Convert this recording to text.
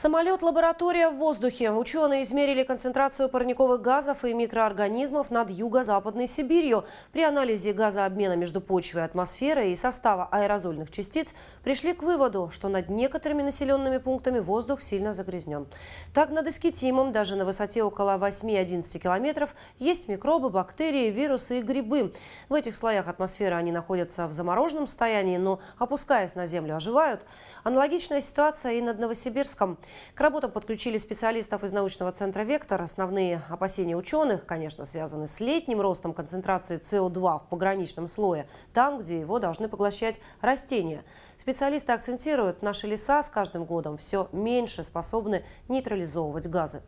Самолет-лаборатория в воздухе. Ученые измерили концентрацию парниковых газов и микроорганизмов над юго-западной Сибирью. При анализе газообмена между почвой, и атмосферой и состава аэрозольных частиц пришли к выводу, что над некоторыми населенными пунктами воздух сильно загрязнен. Так, над Искитимом даже на высоте около 8-11 километров есть микробы, бактерии, вирусы и грибы. В этих слоях атмосферы они находятся в замороженном состоянии, но, опускаясь на землю, оживают. Аналогичная ситуация и над Новосибирском. К работам подключили специалистов из научного центра «Вектор». Основные опасения ученых, конечно, связаны с летним ростом концентрации СО2 в пограничном слое, там, где его должны поглощать растения. Специалисты акцентируют, наши леса с каждым годом все меньше способны нейтрализовывать газы.